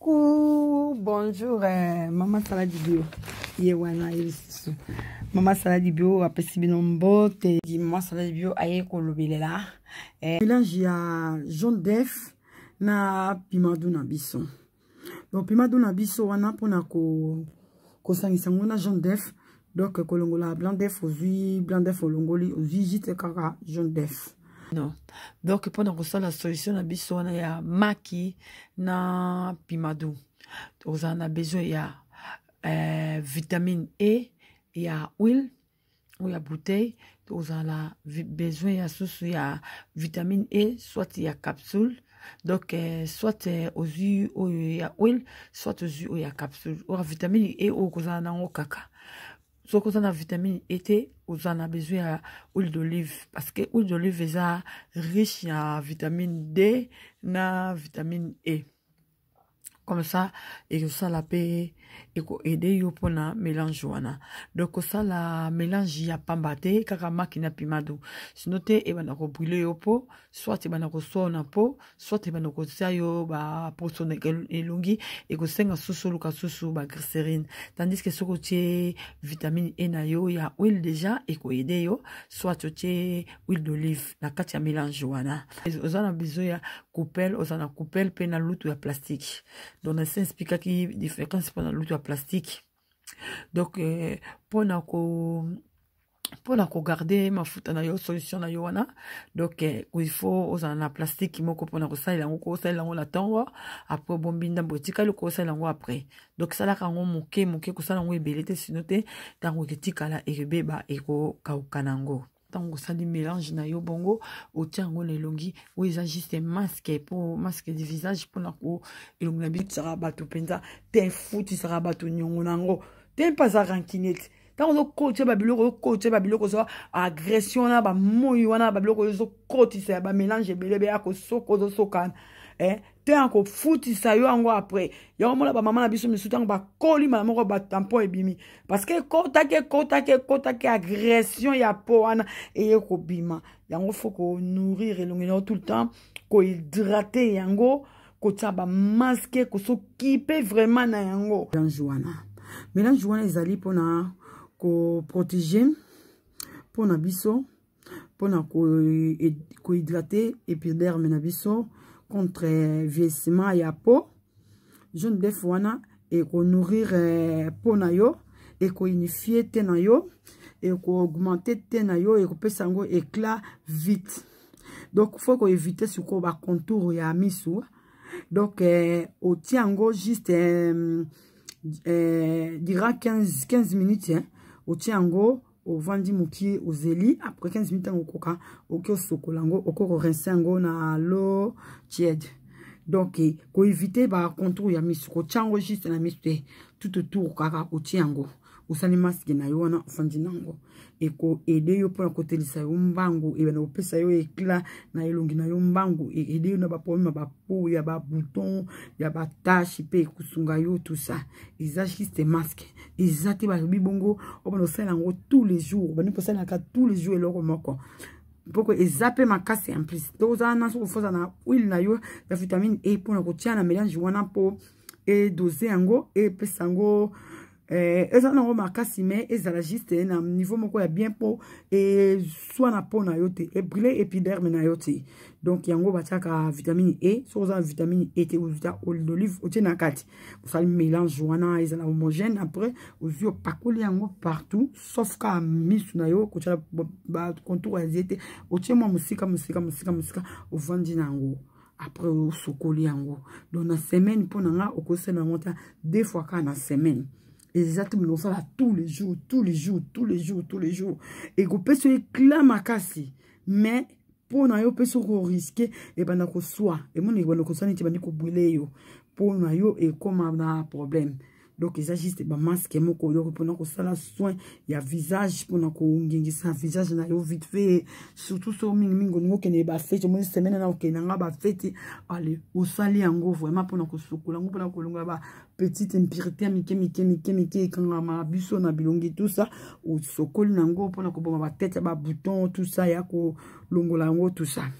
coucou bonjour eh, mama sara dibio ye wana ye lisusu mama sara dibio apesi bino mbote mama sara dibio aye kolobelela eh. mélange ya jaune def na pimadu na biso donc pimadu na biso wana mpona kosangisa ko yango na jaune def donc kolongola blanc def ozwi blanc def olongoli ozwi jite kaka jaune def no donc mpona kosala solution na biso wana ya maki na pimadu tozala na besoin ya eh, vitamine e ya huile oyo ya bouteille tozala besoin ya susu ya vitamine e soit ya capsule donc eh, soit eh, ozwi oyo ya huile soit ozwi oyo ya capsule oyo vitamine e oyo kozala nango kaka soki oza na vitamine e te ozwa na bezwi ya huile d'olive parceke huile d'olive eza riche ya vitamine d na vitamine e comme ça ekosala mpe ekoede yo mpona mélange wana donc kosala mélange ya pamba te kaka maki na pimado sino te ebanda kobrile yo mpo soit ebanda kosona mpo soit ebanda kotia yo baposo na elongi ekosenga susu oluka susu baglycérine tandis ke soki otie vitamine e na yo ya huile déjà ekoede yo soit otie huile d'olive na kati ya mélange wana oza na besoin ya coupele oza na coupele mpe na lutu ya plastique donc nase explikaki différence mpona lutu ya plastique donc mpona eh, ko mpona kogarde mafuta na yo solution na yo wana donc eh, ilfaut ozala na plastike moko mpona kosalela yango kosalela yango na ntongo après obombi ndambo etikali kosalela yango après donc esalaka yango moke moke kosala yango ebele te sino te ntango eketikala erebeba ekokauka na yango ntango osali mélange na yo bongo otia yango na elongi oyo eza juste maske po maske de visage mpona ko elongi na biso tisaka bato mpenza te fu tisaka bato niongo na yango te mpaza rankinete ntango ozokotisa babiloko ozokotisa babiloko ozoa agression wana bamoi wana babiloko ozokotisa ya bamélange ebele beya kosoka ozosokana eh, ntango akofutisa yo yango apres yango mona bamama na biso misu ntango bakoli mala moko batampon ebimi parceke ekotaki ekotaki ekotaki agression ya po wana eye kobima yango fo konourrir elongeli yango tout le temps kohydrate yango kotia bamaske kosokipe vraiment na yango mélange wana mélange wana ezali mpona koprotege mpona biso mpona kohydrate eh, epiderme na biso contre euh, vieillissement ya peau jaune bœuf wana ekonourir euh, peau na yo ekounifie te na yo ekoougmente te na yo ekopesa yango éclat vite donc faut koévite sikoyo bacontour ya misu donc eh, otia yango juste eh, eh, dira 15, 15 minutes eh, otia yango ovandi mokie ozeli après 15 minutes ntango okoka okoki osokola yango okoki korinse yango na lo tiede donc eh, koevite bacontour ya misu kotia yango juste na misu te tout autour kaka kotia yango osali maske na yo wana ofandi nango ekoede yo mpona kotelisa yo mbangu ebana kopesa yo ekla na elongi na yo mbangu eede yo na baprobleme ya bapo ya babouton ya batashe mpe ekosunga yo tusa eza juste maske eza te balobi bongo obana osalela yango tous les jours obandi kosalelaka tous les jours eloko moko mpoko eza mpe makasi en plus to ozala na soki ofosa na wile na yo ya vitamine e mpona kotia na mélange wana mpo edose yango epesa yango e Eh, eza nango makasi me ezala juste na niveau moko ya bien mpo ezwa na mpo na yo te ebrile epiderme na yo te donk yango batiaka vitamine e soki oza na vitamine e te ozwita oli d'olive otie na kati osali mélange wana ezala homogène après ozwi opakoli yango partout sauf ka misu na yo kotiala bacontour ya zie te otie mwa mosika mosika mosika mosika ovandi na yango après osokoli yango donc na semaine mpo na nga okosala yango ta deux fois kaka na semaine exactement nous sont là tous les jours tous les jours tous les jours tous les jours Et se yo ma casse. mais pour mpo na Et nous soki et ebanda koswa emoni nous koswa neti ebandi kobwele yo mpo na yo comme un problème donc eza juste bamaske moko oyoki mpona kosala soin ya visage mpona kongengisa visage na yo vite fait surtout so mingimingi olingi okende bafete omoni semaine na okendanga bafete ale osali yango vraiment mpona kosukola yango mpona kolonga bapetite impirité ya mike mike mike mike ekangama biso na bilongi tusa osokoli na yango mpona koboma batete ya babouton tusa ya kolongola yango tusa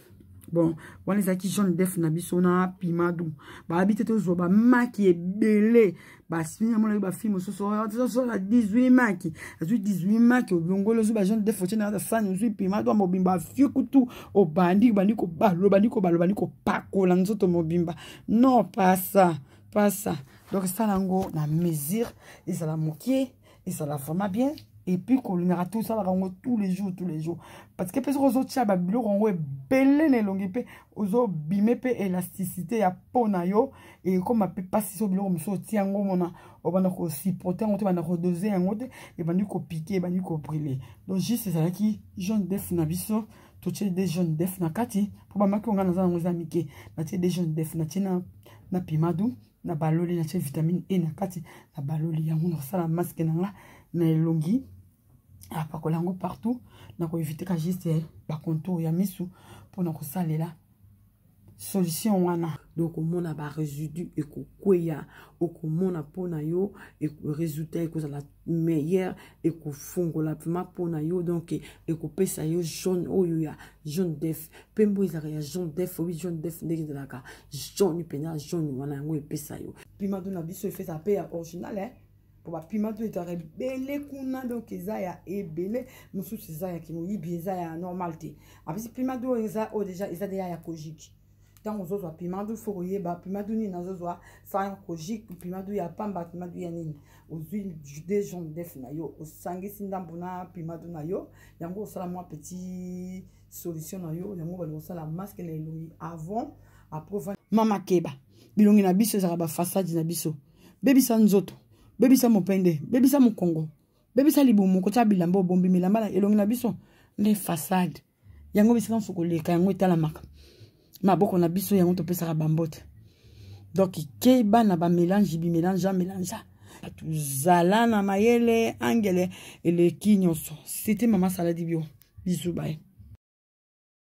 bon wana ezalaki jaune def na biso na pima du balabi te tozwa bamaki ebele basini yamona yo bafilme mosusu ozosola 18 maki azwi 18 maki obongoli ozwi bajeune def otie na sani ozwi pima du mobimba afie kutu obandi obandi kobalo obandi kobalo obandi kopakola nzoto mobimba non pasa pasa donc esala yango na mesure ezala moke ezala vraiment bien epuis kolingaka tosalaka yango tous les jours tous les jours parce ke mpe soki ozotia babiloko yango ebele na elongi mpe ozobime mpe élasticité ya mpo na yo ekóma mpe mpasi so biloko mosusu otia yango mona obanda kosiporte yango te banda kodose yango te ebandi kopike ebandi kobrile donc juste ezalaki jaune def na biso totie de jaune def na kati mpo bamaki onga naza yango eza mike natie de jaune def natie na, na pimadu na baloli natie vitamine e na kati na baloli yango nakosala maske na nga na elongi apakola yango partout na koeviteka juste bacontour ya misu mpona kosalela solution wana donc omona baresidu ekokweya okomona mpona yo resultat ekozala meilleur ekofungola vraimen mpona yo donk ekopesa yo jaune oyo oh, ya jaune def mpembo oh, ezalaka ya jaune def oyi oh, jaune def ndenge ezalaka jaune mpenza jaune wana yango epesa yo mpimadona biso efesa mpe ya original eh? mpo bapima to ezalaka ebele kuna donk eza ya ebele mosusu eza ya kimoyibi eza ya normal te apesi pimade oyo eza oyo deja eza deya ya kogike ntango ozozwa pimade fo koyeba pimade nini azozwa sanga kogike pimade ya pamba pimade ya nini ozwi de jean def na yo osangisi ndambo na pimade na yo yango osala mwa petit solution na yo yango balingi osala maske na elongi avant aprova mama keba bilongi na biso ezalaka bafasade na biso bebisa nzoto bebisa mopende bebisa mokongo bebisa libumu kotya bilamba obombi milamba na elongi na biso nde fasade yango bisikanso koleka yango etalamaka maboko na biso yango topesaka bambote donk keba na bamélange bimélangea mélangea tozala na mayele angele eleki nyonso sete mama saladi bio bisu baye